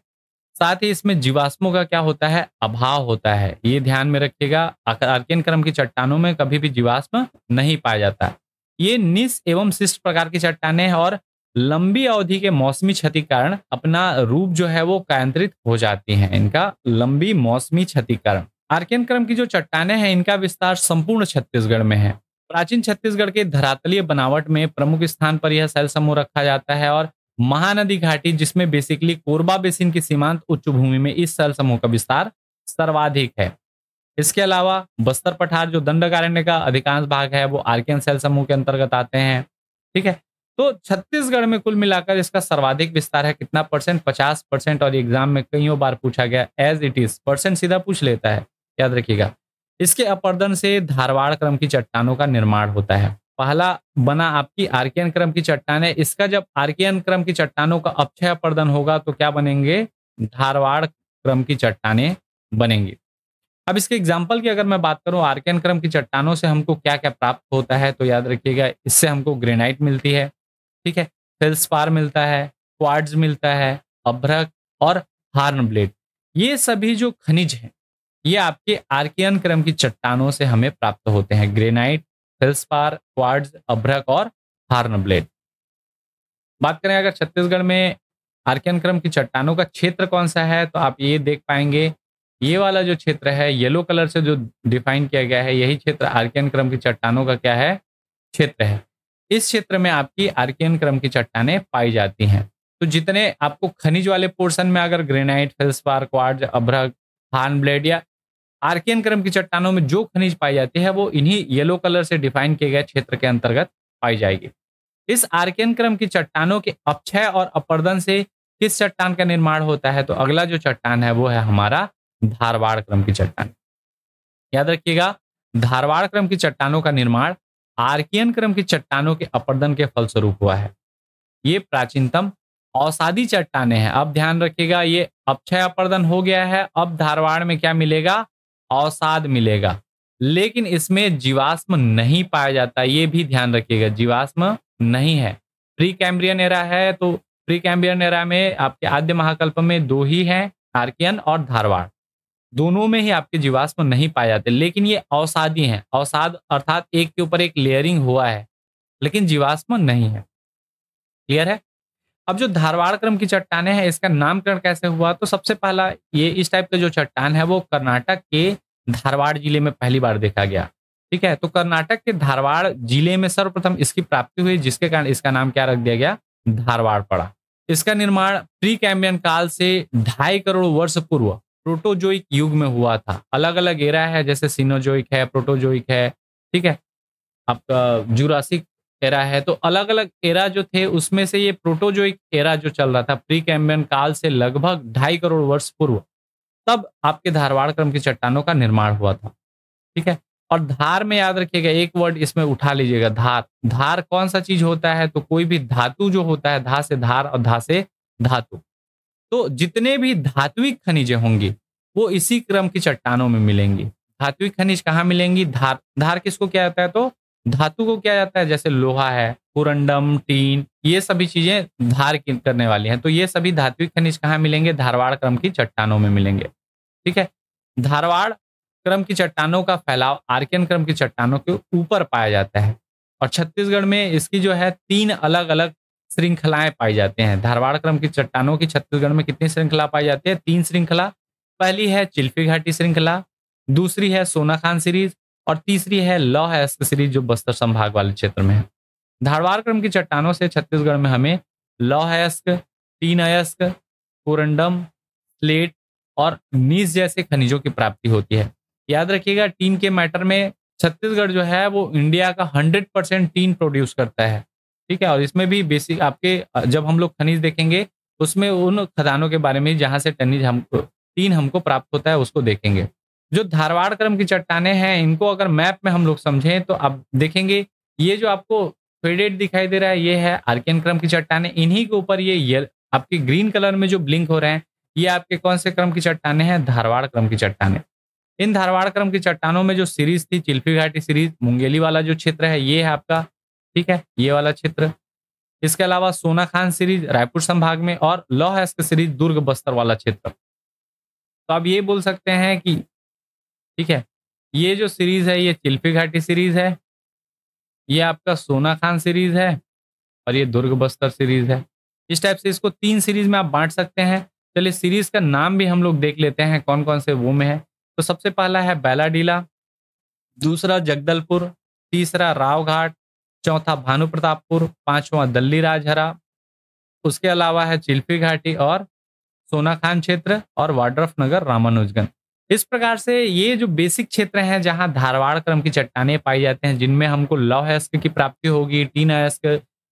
साथ ही इसमें जीवाश्मों का क्या होता है अभाव होता है ये ध्यान में रखिएगा आर्कियन क्रम की चट्टानों में कभी भी जीवाश्म नहीं पाया जाता ये निस एवं शिष्ट प्रकार की चट्टाने और लंबी अवधि के मौसमी क्षति कारण अपना रूप जो है वो कायंत्रित हो जाती हैं इनका लंबी मौसमी क्षतिकरण आर्कियन क्रम की जो चट्टाने हैं इनका विस्तार संपूर्ण छत्तीसगढ़ में है प्राचीन छत्तीसगढ़ के धरातलीय बनावट में प्रमुख स्थान पर यह सैल समूह रखा जाता है और महानदी घाटी जिसमें बेसिकली कोरबा बेसिन की सीमांत उच्च भूमि में इस सैल समूह का विस्तार सर्वाधिक है इसके अलावा बस्तर पठार जो दंडकारण्य का अधिकांश भाग है वो आर्कियन सैल समूह के अंतर्गत आते हैं ठीक है तो छत्तीसगढ़ में कुल मिलाकर इसका सर्वाधिक विस्तार है कितना परसेंट पचास परसेंट और एग्जाम में कईयों बार पूछा गया एज इट इज परसेंट सीधा पूछ लेता है याद रखिएगा इसके अपर्दन से धारवाड़ क्रम की चट्टानों का निर्माण होता है पहला बना आपकी आर्कियन क्रम की चट्टान है इसका जब आर्कियन क्रम की चट्टानों का अपक्षय अपर्दन होगा तो क्या बनेंगे धारवाड़ क्रम की चट्टाने बनेंगी अब इसके एग्जाम्पल की अगर मैं बात करूं आर्कियन क्रम की चट्टानों से हमको क्या क्या प्राप्त होता है तो याद रखिएगा इससे हमको ग्रेनाइट मिलती है ठीक है फिल्सपार मिलता है क्वार्ड्स मिलता है अभ्रक और हार्न ब्लेड ये सभी जो खनिज हैं ये आपके आर्कियन क्रम की चट्टानों से हमें प्राप्त होते हैं ग्रेनाइट फिल्सपार क्वार्ड्स अभ्रक और हार्नब्लेड बात करें अगर छत्तीसगढ़ में आर्कियन क्रम की चट्टानों का क्षेत्र कौन सा है तो आप ये देख पाएंगे ये वाला जो क्षेत्र है येलो कलर से जो डिफाइन किया गया है यही क्षेत्र आर्कियन क्रम की चट्टानों का क्या है क्षेत्र है इस क्षेत्र में आपकी आर्कियन क्रम की चट्टाने पाई जाती हैं तो जितने आपको खनिज वाले पोर्शन में अगर ग्रेनाइट फिल्सपार क्वार्ड अभ्रक हार्न ब्लेड या आर्कियन क्रम की चट्टानों में जो खनिज पाई जाती है वो इन्हीं येलो कलर से डिफाइन किए गए क्षेत्र के अंतर्गत पाई जाएगी इस आर्कियन क्रम की चट्टानों के अपक्षय और अपर्दन से किस चट्टान का निर्माण होता है तो अगला जो चट्टान है वो है हमारा धारवाड़ क्रम की चट्टान याद रखिएगा धारवाड़ क्रम की चट्टानों का निर्माण आर्कियन क्रम की चट्टानों के अपर्दन के फलस्वरूप हुआ है ये प्राचीनतम औसादी चट्टाने हैं अब ध्यान रखिएगा ये अपक्षय अपर्दन हो गया है अब धारवाड़ में क्या मिलेगा अवसाद मिलेगा लेकिन इसमें जीवाश्म नहीं पाया जाता ये भी ध्यान रखिएगा जीवाश्म नहीं है प्री कैम्ब्रियन एरा है तो प्री कैम्ब्रियन एरा में आपके आद्य महाकल्प में दो ही हैं आर्कियन और धारवाड़ दोनों में ही आपके जीवाश्म नहीं पाए जाते लेकिन ये अवसादी हैं अवसाद अर्थात एक के ऊपर एक लेयरिंग हुआ है लेकिन जीवाश्म नहीं है क्लियर है अब जो धारवाड़ क्रम की चट्टाने हैं इसका नामकरण कैसे हुआ तो सबसे पहला ये इस टाइप का जो चट्टान है वो कर्नाटक के धारवाड़ जिले में पहली बार देखा गया ठीक है तो कर्नाटक के धारवाड़ जिले में सर्वप्रथम इसकी प्राप्ति हुई जिसके कारण इसका नाम क्या रख दिया गया धारवाड़ पड़ा इसका निर्माण प्री कैम्बियन काल से ढाई करोड़ वर्ष पूर्व प्रोटोजोइक युग में हुआ था अलग अलग एरा है जैसे सिनोजोइक है प्रोटोजोइक है ठीक है आपका जूरासिक एरा है तो अलग अलग एरा जो थे उसमें से ये एक एरा जो चल रहा था प्री कैम्बियन काल से लगभग ढाई करोड़ वर्ष पूर्व तब आपके धारवाड़ क्रम की चट्टानों का निर्माण हुआ था ठीक है और धार में याद रखिएगा एक वर्ड इसमें उठा लीजिएगा धार धार कौन सा चीज होता है तो कोई भी धातु जो होता है धा से धार और धा से धातु तो जितने भी धात्विक खनिजें होंगी वो इसी क्रम की चट्टानों में मिलेंगी धात्विक खनिज कहाँ मिलेंगी धार धार किसको क्या होता है तो धातु को क्या जाता है जैसे लोहा है पुरंडम टीन ये सभी चीजें धार करने वाली हैं तो ये सभी धात्विक खनिज कहाँ मिलेंगे धारवाड़ क्रम की चट्टानों में मिलेंगे ठीक है धारवाड़ क्रम की चट्टानों का फैलाव आर्कियन क्रम की चट्टानों के ऊपर पाया जाता है और छत्तीसगढ़ में इसकी जो है तीन अलग अलग श्रृंखलाएं पाई जाती हैं धारवाड़ क्रम की चट्टानों की छत्तीसगढ़ में कितनी श्रृंखला पाई जाती है तीन श्रृंखला पहली है चिल्फी घाटी श्रृंखला दूसरी है सोना खान सीरीज और तीसरी है लौह है जो बस्तर संभाग वाले क्षेत्र में है धारवार क्रम की चट्टानों से छत्तीसगढ़ में हमें लौह अयस्क तीन अयस्क कोरंडम स्लेट और नीस जैसे खनिजों की प्राप्ति होती है याद रखिएगा टीन के मैटर में छत्तीसगढ़ जो है वो इंडिया का हंड्रेड परसेंट टीन प्रोड्यूस करता है ठीक है और इसमें भी बेसिक आपके जब हम लोग खनिज देखेंगे उसमें उन खदानों के बारे में जहाँ से टनिज हमको टीन हमको प्राप्त होता है उसको देखेंगे जो धारवाड़ क्रम की चट्टाने हैं इनको अगर मैप में हम लोग समझें तो आप देखेंगे ये जो आपको फेडेड दिखाई दे रहा है ये है आर्कियन क्रम की चट्टाने इन्हीं के ऊपर ये ये आपके ग्रीन कलर में जो ब्लिंक हो रहे हैं ये आपके कौन से क्रम की चट्टाने हैं धारवाड़ क्रम की चट्टाने इन धारवाड़ क्रम की चट्टानों में जो सीरीज थी चिल्फी घाटी सीरीज मुंगेली वाला जो क्षेत्र है ये है आपका ठीक है ये वाला क्षेत्र इसके अलावा सोना खान सीरीज रायपुर संभाग में और लौह एस्क सीरीज दुर्ग बस्तर वाला क्षेत्र तो आप ये बोल सकते हैं कि ठीक है ये जो सीरीज है ये चिल्फी घाटी सीरीज है ये आपका सोना खान सीरीज है और ये दुर्ग बस्तर सीरीज है इस टाइप से इसको तीन सीरीज में आप बांट सकते हैं चलिए सीरीज का नाम भी हम लोग देख लेते हैं कौन कौन से वो में है तो सबसे पहला है बैलाडीला दूसरा जगदलपुर तीसरा रावघाट चौथा भानु प्रतापपुर पांचवा दल्ली राजहरा उसके अलावा है चिल्फी घाटी और सोना खान क्षेत्र और वाड्रफ नगर रामानुजगंज इस प्रकार से ये जो बेसिक क्षेत्र हैं जहां धारवाड़ क्रम की चट्टाने पाई जाते हैं जिनमें हमको लौह अयस्क की प्राप्ति होगी टीन अयस्क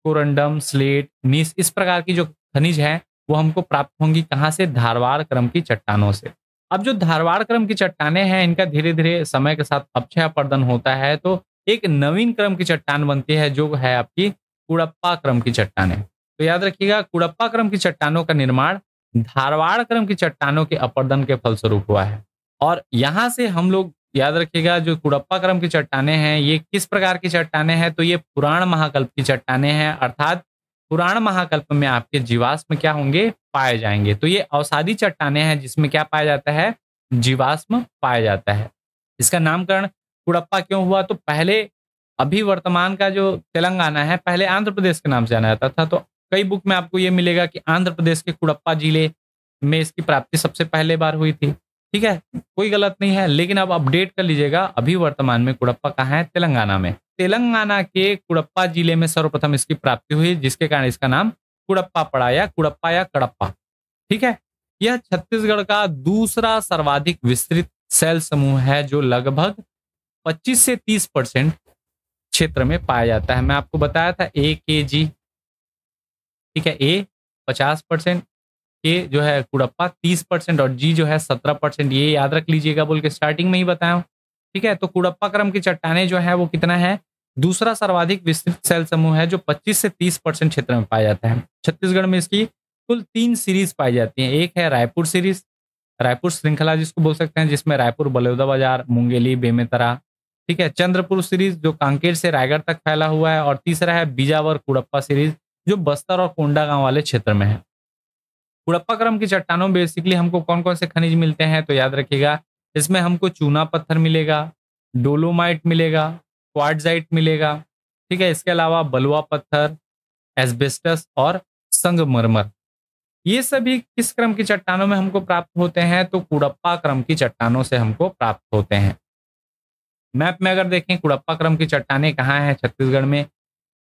कोरंडम स्लेट नीस इस प्रकार की जो खनिज हैं वो हमको प्राप्त होंगी कहाँ से धारवाड़ क्रम की चट्टानों से अब जो धारवाड़ क्रम की चट्टाने हैं इनका धीरे धीरे समय के साथ अपक्षय अपरदन होता है तो एक नवीन क्रम की चट्टान बनती है जो है आपकी कुड़प्पा क्रम की चट्टाने तो याद रखिएगा कुड़प्पा क्रम की चट्टानों का निर्माण धारवाड़ क्रम की चट्टानों के अपर्दन के फलस्वरूप हुआ है और यहाँ से हम लोग याद रखिएगा जो कुड़प्पा क्रम की चट्टाने हैं ये किस प्रकार की चट्टाने हैं तो ये पुराण महाकल्प की चट्टाने हैं अर्थात पुराण महाकल्प में आपके जीवाश्म क्या होंगे पाए जाएंगे तो ये औसादी चट्टाने हैं जिसमें क्या पाया जाता है जीवाश्म पाया जाता है इसका नामकरण कुड़प्पा क्यों हुआ तो पहले अभी वर्तमान का जो तेलंगाना है पहले आंध्र प्रदेश के नाम से जाना जाता था तो कई बुक में आपको ये मिलेगा कि आंध्र प्रदेश के कुड़प्पा जिले में इसकी प्राप्ति सबसे पहले बार हुई थी ठीक है कोई गलत नहीं है लेकिन आप अपडेट कर लीजिएगा अभी वर्तमान में कुड़प्पा कहाँ है तेलंगाना में तेलंगाना के कुड़प्पा जिले में सर्वप्रथम इसकी प्राप्ति हुई जिसके कारण इसका नाम कुड़प्पा पड़ा या कुड़प्पा या कड़प्पा ठीक है यह छत्तीसगढ़ का दूसरा सर्वाधिक विस्तृत सेल समूह है जो लगभग 25 से 30 परसेंट क्षेत्र में पाया जाता है मैं आपको बताया था ए के जी ठीक है ए 50 परसेंट के जो है कुड़प्पा तीस परसेंट और जी जो है सत्रह परसेंट ये याद रख लीजिएगा बोल के स्टार्टिंग में ही बताया हूँ ठीक है तो कुड़प्पा क्रम की चट्टाने जो है वो कितना है दूसरा सर्वाधिक विस्तृत सेल समूह है जो 25 से 30 परसेंट क्षेत्र में पाया जाता है छत्तीसगढ़ में इसकी कुल तीन सीरीज पाई जाती है एक है रायपुर सीरीज रायपुर श्रृंखला जिसको बोल सकते हैं जिसमें रायपुर बलौदा बाजार मुंगेली बेमेतरा ठीक है चंद्रपुर सीरीज जो कांकेर से रायगढ़ तक फैला हुआ है और तीसरा है बीजावर कुड़प्पा सीरीज जो बस्तर और कोंडा गांव वाले क्षेत्र में है हड़प्पा क्रम की चट्टानों में बेसिकली हमको कौन कौन से खनिज मिलते हैं तो याद रखिएगा इसमें हमको चूना पत्थर मिलेगा डोलोमाइट मिलेगा क्वाडजाइट मिलेगा ठीक है इसके अलावा बलुआ पत्थर एस्बेस्टस और संगमरमर ये सभी किस क्रम की चट्टानों में हमको प्राप्त होते हैं तो कुड़प्पा क्रम की चट्टानों से हमको प्राप्त होते हैं मैप में अगर देखें कुड़प्पा क्रम की चट्टाने कहाँ हैं छत्तीसगढ़ में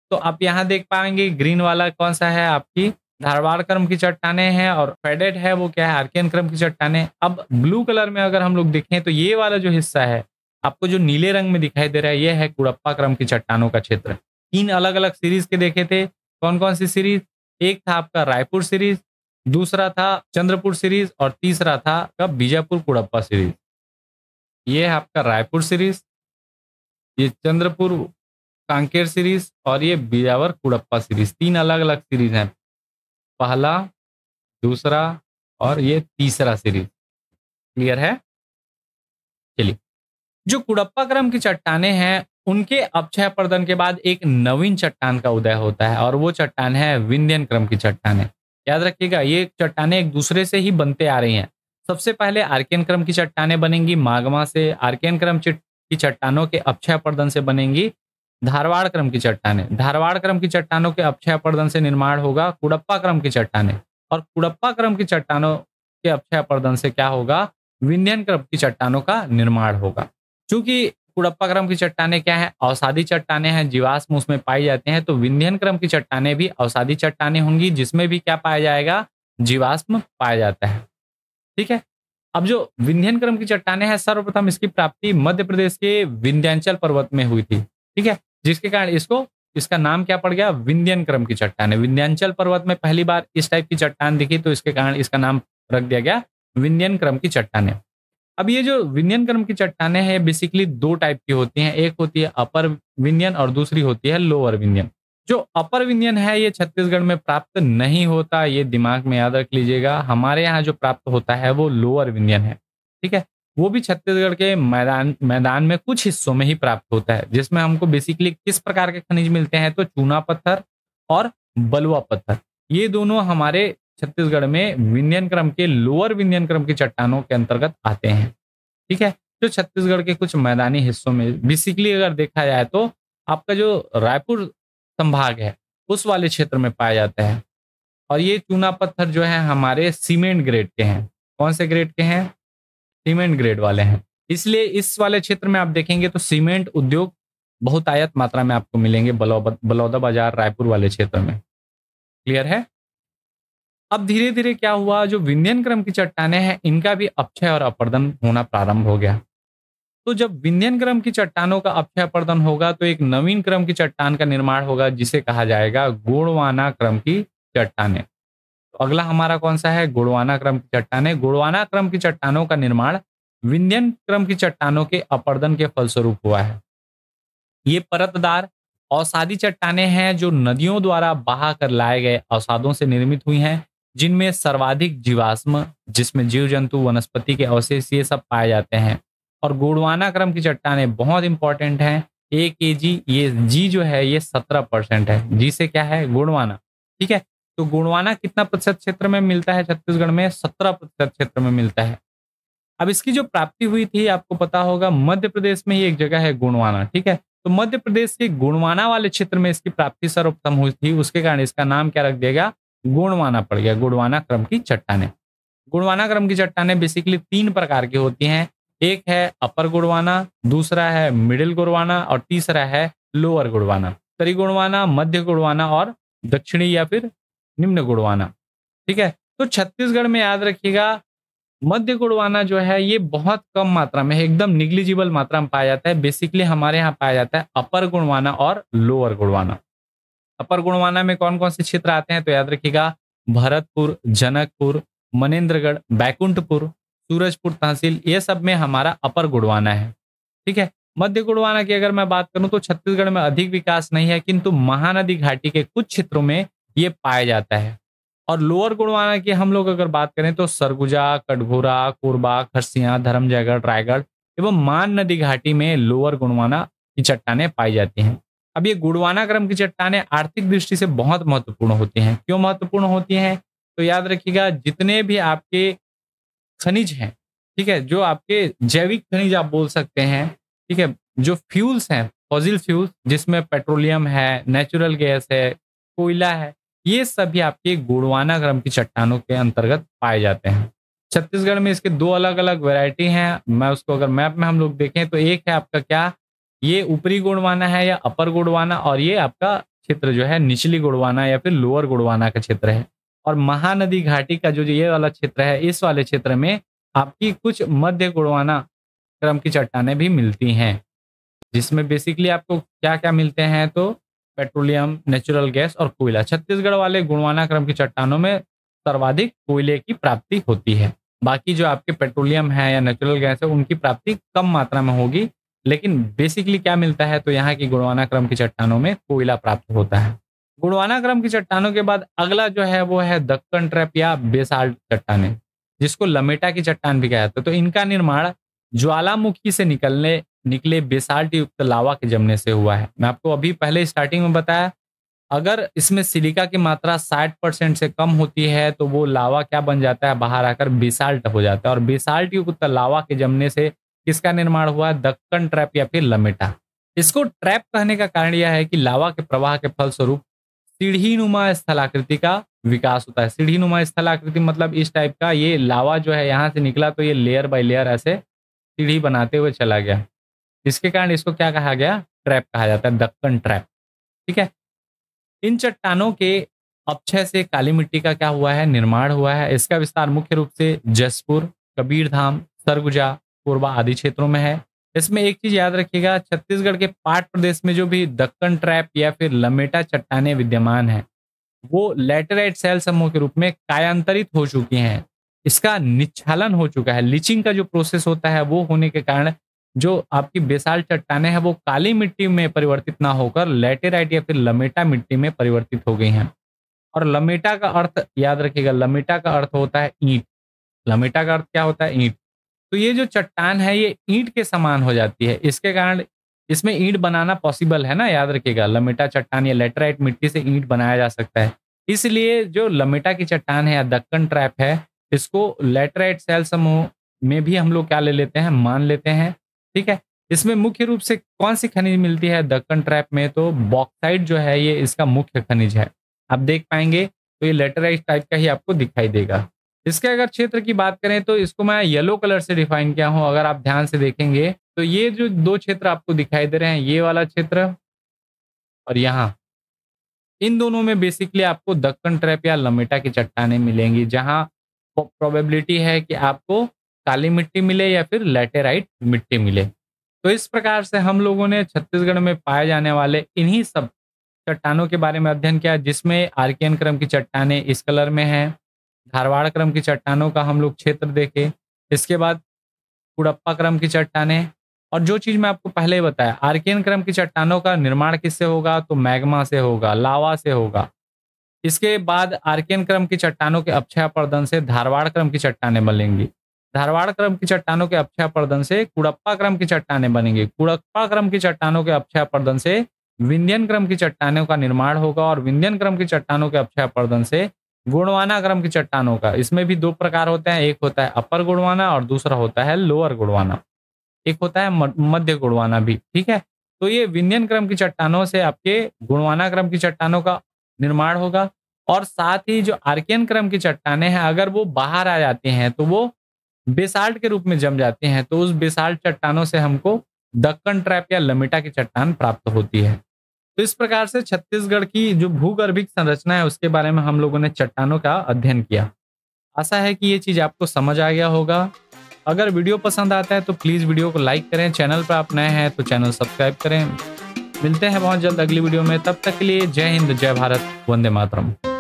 तो आप यहाँ देख पाएंगे ग्रीन वाला कौन सा है आपकी धारवाड़ क्रम की चट्टाने हैं और फेडेट है वो क्या है आर्कियन क्रम की चट्टाने अब ब्लू कलर में अगर हम लोग देखें तो ये वाला जो हिस्सा है आपको जो नीले रंग में दिखाई दे रहा है ये है कुड़प्पा क्रम की चट्टानों का क्षेत्र तीन अलग अलग सीरीज के देखे थे कौन कौन सी सीरीज एक था आपका रायपुर सीरीज दूसरा था चंद्रपुर सीरीज और तीसरा था का बीजापुर कुड़प्पा सीरीज ये है आपका रायपुर सीरीज ये चंद्रपुर कांकेर सीरीज और ये बीजावर कुड़प्पा सीरीज तीन अलग अलग सीरीज हैं पहला दूसरा और ये तीसरा सीरीज क्लियर है चलिए जो कुड़प्पा क्रम की चट्टाने हैं उनके अपक्षय प्रदन के बाद एक नवीन चट्टान का उदय होता है और वो चट्टान है विंध्यन क्रम की चट्टाने याद रखिएगा ये चट्टाने एक दूसरे से ही बनते आ रही हैं सबसे पहले आर्कियन क्रम की चट्टाने बनेंगी मागमा से आर्कियन क्रम की चट्टानों के अपक्षय प्रदन से बनेंगी धारवाड़ क्रम की चट्टाने धारवाड़ क्रम की चट्टानों के अक्षय प्रदन से निर्माण होगा कुड़प्पा क्रम की चट्टाने और कुड़प्पा क्रम की चट्टानों के अक्षय प्रदन से क्या होगा विंध्यन क्रम की चट्टानों का निर्माण होगा क्योंकि कुड़प्पा क्रम की चट्टाने क्या है औसादी चट्टाने हैं जीवाश्म उसमें पाई जाते हैं तो विंध्यन क्रम की चट्टाने भी औसादी चट्टाने होंगी जिसमें भी क्या पाया जाएगा जीवाश्म पाया जाता है ठीक है अब जो विंध्यन क्रम की चट्टाने हैं सर्वप्रथम इसकी प्राप्ति मध्य प्रदेश के विंध्यांचल पर्वत में हुई थी ठीक है जिसके कारण इसको इसका नाम क्या पड़ गया विंध्यन क्रम की चट्टान विंध्यांचल पर्वत में पहली बार इस टाइप की चट्टान दिखी तो इसके कारण इसका नाम रख दिया गया विंध्यन क्रम की चट्टाने अब ये जो विंध्यन क्रम की चट्टाने हैं बेसिकली दो टाइप की होती हैं एक होती है अपर विंध्यन और दूसरी होती है लोअर विंध्यन जो अपर विंध्यन है ये छत्तीसगढ़ में प्राप्त नहीं होता ये दिमाग में याद रख लीजिएगा हमारे यहाँ जो प्राप्त होता है वो लोअर विंध्यन है ठीक है वो भी छत्तीसगढ़ के मैदान मैदान में कुछ हिस्सों में ही प्राप्त होता है जिसमें हमको बेसिकली किस प्रकार के खनिज मिलते हैं तो चूना पत्थर और बलुआ पत्थर ये दोनों हमारे छत्तीसगढ़ में विंध्यन क्रम के लोअर विंध्यन क्रम की चट्टानों के अंतर्गत आते हैं ठीक है जो छत्तीसगढ़ के कुछ मैदानी हिस्सों में बेसिकली अगर देखा जाए तो आपका जो रायपुर संभाग है उस वाले क्षेत्र में पाया जाता है और ये चूना पत्थर जो है हमारे सीमेंट ग्रेड के हैं कौन से ग्रेड के हैं सीमेंट ग्रेड वाले हैं इसलिए इस वाले क्षेत्र में आप देखेंगे तो सीमेंट उद्योग बहुत आयत मात्रा में आपको मिलेंगे बलौदा बाजार रायपुर वाले क्षेत्र में क्लियर है अब धीरे धीरे क्या हुआ जो विंध्यन क्रम की चट्टाने हैं इनका भी अपक्षय और अपर्दन होना प्रारंभ हो गया तो जब विंध्यन क्रम की चट्टानों का अपक्षय अपर्दन होगा तो एक नवीन क्रम की चट्टान का निर्माण होगा जिसे कहा जाएगा गोड़वाना क्रम की चट्टाने अगला हमारा कौन सा है गुड़वाना क्रम की चट्टाने गुड़वाना क्रम की चट्टानों का निर्माण विंध्यन क्रम की चट्टानों के अपर्दन के फलस्वरूप हुआ है ये परतदार औसादी चट्टाने हैं जो नदियों द्वारा बहा कर लाए गए औसादों से निर्मित हुई हैं जिनमें सर्वाधिक जीवाश्म जिसमें जीव जंतु वनस्पति के अवशेष ये सब पाए जाते हैं और गुड़वाना क्रम की चट्टाने बहुत इंपॉर्टेंट हैं ए के जी ये जी जो है ये सत्रह परसेंट है जी से क्या है गुड़वाना ठीक है तो गुणवाना कितना प्रतिशत क्षेत्र में मिलता है छत्तीसगढ़ में सत्रह प्रतिशत क्षेत्र में मिलता है अब इसकी जो प्राप्ति हुई थी आपको पता होगा मध्य प्रदेश में ही एक जगह है गुणवाना ठीक है तो मध्य प्रदेश के गुणवाना वाले क्षेत्र में इसकी प्राप्ति सर्वोत्तम हुई थी उसके कारण इसका नाम क्या रख देगा गुणवाना पड़ गया गुणवाना क्रम की चट्टाने गुणवाना क्रम की चट्टाने बेसिकली तीन प्रकार की होती हैं एक है अपर गुणवाना दूसरा है मिडिल गुणवाना और तीसरा है लोअर गुणवाना तरी गुणवाना मध्य गुणवाना और दक्षिणी या फिर निम्न गुड़वाना ठीक है तो छत्तीसगढ़ में याद रखिएगा मध्य गुड़वाना जो है ये बहुत कम मात्रा में एकदम निग्लिजिबल मात्रा में पाया जाता है बेसिकली हमारे यहाँ पाया जाता है अपर गुणवाना और लोअर गुणवाना अपर गुणवाना में कौन कौन से क्षेत्र आते हैं तो याद रखिएगा भरतपुर जनकपुर मनेन्द्रगढ़ बैकुंठपुर सूरजपुर तहसील ये सब में हमारा अपर गुड़वाना है ठीक है मध्य गुड़वाना की अगर मैं बात करूं तो छत्तीसगढ़ में अधिक विकास नहीं है किंतु महानदी घाटी के कुछ क्षेत्रों में ये पाया जाता है और लोअर गुड़वाना की हम लोग अगर बात करें तो सरगुजा कटघोरा कोरबा खरसिया धर्मजयगढ़ रायगढ़ एवं मान नदी घाटी में लोअर गुड़वाना की चट्टाने पाई जाती हैं अब ये गुड़वाना क्रम की चट्टाने आर्थिक दृष्टि से बहुत महत्वपूर्ण होती हैं क्यों महत्वपूर्ण होती हैं तो याद रखिएगा जितने भी आपके खनिज हैं ठीक है जो आपके जैविक खनिज आप बोल सकते हैं ठीक है जो फ्यूल्स हैं फॉजिल फ्यूल्स जिसमें पेट्रोलियम है नेचुरल गैस है कोयला है ये सभी आपके गुड़वाना क्रम की चट्टानों के अंतर्गत पाए जाते हैं छत्तीसगढ़ में इसके दो अलग अलग वैरायटी हैं मैं उसको अगर मैप में हम लोग देखें तो एक है आपका क्या ये ऊपरी गुड़वाना है या अपर गुड़वाना और ये आपका क्षेत्र जो है निचली गुड़वाना या फिर लोअर गुड़वाना का क्षेत्र है और महानदी घाटी का जो ये वाला क्षेत्र है इस वाले क्षेत्र में आपकी कुछ मध्य गुड़वाना क्रम की चट्टाने भी मिलती हैं जिसमें बेसिकली आपको क्या क्या मिलते हैं तो पेट्रोलियम नेचुरल गैस और कोयला छत्तीसगढ़ वाले गुणवाना क्रम की चट्टानों में सर्वाधिक कोयले की प्राप्ति होती है बाकी जो आपके पेट्रोलियम है या नेचुरल गैस है उनकी प्राप्ति कम मात्रा में होगी लेकिन बेसिकली क्या मिलता है तो यहाँ की गुणवाना क्रम की चट्टानों में कोयला प्राप्त होता है गुणवाना क्रम की चट्टानों के बाद अगला जो है वो है दक्कन ट्रैप या बेसाल्ट चट्टाने जिसको लमेटा की चट्टान भी कहा जाता है तो इनका निर्माण ज्वालामुखी से निकलने निकले बेसाल्ट युक्त लावा के जमने से हुआ है मैं आपको अभी पहले स्टार्टिंग में बताया अगर इसमें सिलिका की मात्रा 60 परसेंट से कम होती है तो वो लावा क्या बन जाता है बाहर आकर बेसाल्ट हो जाता है और बेसाल्ट युक्त लावा के जमने से किसका निर्माण हुआ है दक्कन ट्रैप या फिर लमेटा इसको ट्रैप कहने का कारण यह है कि लावा के प्रवाह के फलस्वरूप सीढ़ी नुमा स्थलाकृति का विकास होता है सीढ़ी नुमा स्थलाकृति मतलब इस टाइप का ये लावा जो है यहाँ से निकला तो ये लेयर बाई लेयर ऐसे सीढ़ी बनाते हुए चला गया इसके कारण इसको क्या कहा गया ट्रैप कहा जाता है दक्कन ट्रैप ठीक है इन चट्टानों के अपक्षय से काली मिट्टी का क्या हुआ है निर्माण हुआ है इसका विस्तार मुख्य रूप से जसपुर कबीरधाम सरगुजा कोरबा आदि क्षेत्रों में है इसमें एक चीज याद रखिएगा छत्तीसगढ़ के पाट प्रदेश में जो भी दक्कन ट्रैप या फिर लमेटा चट्टाने विद्यमान है वो लेटेराइट सेल समूह के रूप में कायांतरित हो चुकी हैं इसका निच्छालन हो चुका है लीचिंग का जो प्रोसेस होता है वो होने के कारण जो आपकी बेसाल चट्टाने हैं वो काली मिट्टी में परिवर्तित ना होकर लेटेराइट या फिर लमेटा मिट्टी में परिवर्तित हो गई हैं और लमेटा का अर्थ याद रखिएगा लमेटा का अर्थ होता है ईंट लमेटा का अर्थ क्या होता है ईंट तो ये जो चट्टान है ये ईंट के समान हो जाती है इसके कारण इसमें ईंट बनाना पॉसिबल है ना याद रखिएगा लमेटा चट्टान या लेटेराइट मिट्टी से ईंट बनाया जा सकता है इसलिए जो लमेटा की चट्टान है या दक्कन ट्रैप है इसको लेटेराइट सेल समूह में भी हम लोग क्या ले लेते हैं मान लेते हैं ठीक है इसमें मुख्य रूप से कौन सी खनिज मिलती है दक्कन ट्रैप में तो बॉक्साइड जो है ये इसका मुख्य खनिज है आप देख पाएंगे तो ये लेटराइज टाइप का ही आपको दिखाई देगा इसके अगर क्षेत्र की बात करें तो इसको मैं येलो कलर से डिफाइन किया हूँ अगर आप ध्यान से देखेंगे तो ये जो दो क्षेत्र आपको दिखाई दे रहे हैं ये वाला क्षेत्र और यहाँ इन दोनों में बेसिकली आपको दक्कन ट्रैप या लमेटा की चट्टाने मिलेंगी जहाँ प्रोबेबिलिटी है कि आपको काली मिट्टी मिले या फिर लेटेराइट मिट्टी मिले तो इस प्रकार से हम लोगों ने छत्तीसगढ़ में पाए जाने वाले इन्हीं सब चट्टानों के बारे में अध्ययन किया जिसमें आर्कियन क्रम की चट्टाने इस कलर में हैं धारवाड़ क्रम की चट्टानों का हम लोग क्षेत्र देखे इसके बाद कुड़प्पा क्रम की चट्टाने और जो चीज़ मैं आपको पहले ही बताया आर्कियन क्रम की चट्टानों का निर्माण किससे होगा तो मैग्मा से होगा लावा से होगा इसके बाद आर्कियन क्रम की चट्टानों के अक्षय प्रदन से धारवाड़ क्रम की चट्टाने बनेंगी धारवाड़ क्रम की चट्टानों के अक्षय प्रदन से कुड़प्पा क्रम की चट्टाने बनेंगी कुड़प्पा क्रम की चट्टानों के अक्षय प्रदन से विंध्यन क्रम की चट्टानों का निर्माण होगा और विंध्यन क्रम की चट्टानों के अक्षय प्रदन से गुणवाना क्रम की चट्टानों का इसमें भी दो प्रकार होते हैं एक होता है अपर गुणवाना और दूसरा होता है लोअर गुणवाना एक होता है मध्य गुणवाना भी ठीक है तो ये विंध्यन क्रम की चट्टानों से आपके गुणवाना क्रम की चट्टानों का निर्माण होगा और साथ ही जो आर्कियन क्रम की चट्टाने हैं अगर वो बाहर आ जाती हैं तो वो बेसाल्ट के रूप में जम जाती हैं तो उस बेसाल्ट चट्टानों से हमको दक्कन ट्रैप या लमिटा की चट्टान प्राप्त होती है तो इस प्रकार से छत्तीसगढ़ की जो भूगर्भिक संरचना है उसके बारे में हम लोगों ने चट्टानों का अध्ययन किया आशा है कि ये चीज़ आपको समझ आ गया होगा अगर वीडियो पसंद आता है तो प्लीज़ वीडियो को लाइक करें चैनल पर आप नए हैं तो चैनल सब्सक्राइब करें मिलते हैं बहुत जल्द अगली वीडियो में तब तक के लिए जय हिंद जय भारत वंदे मातरम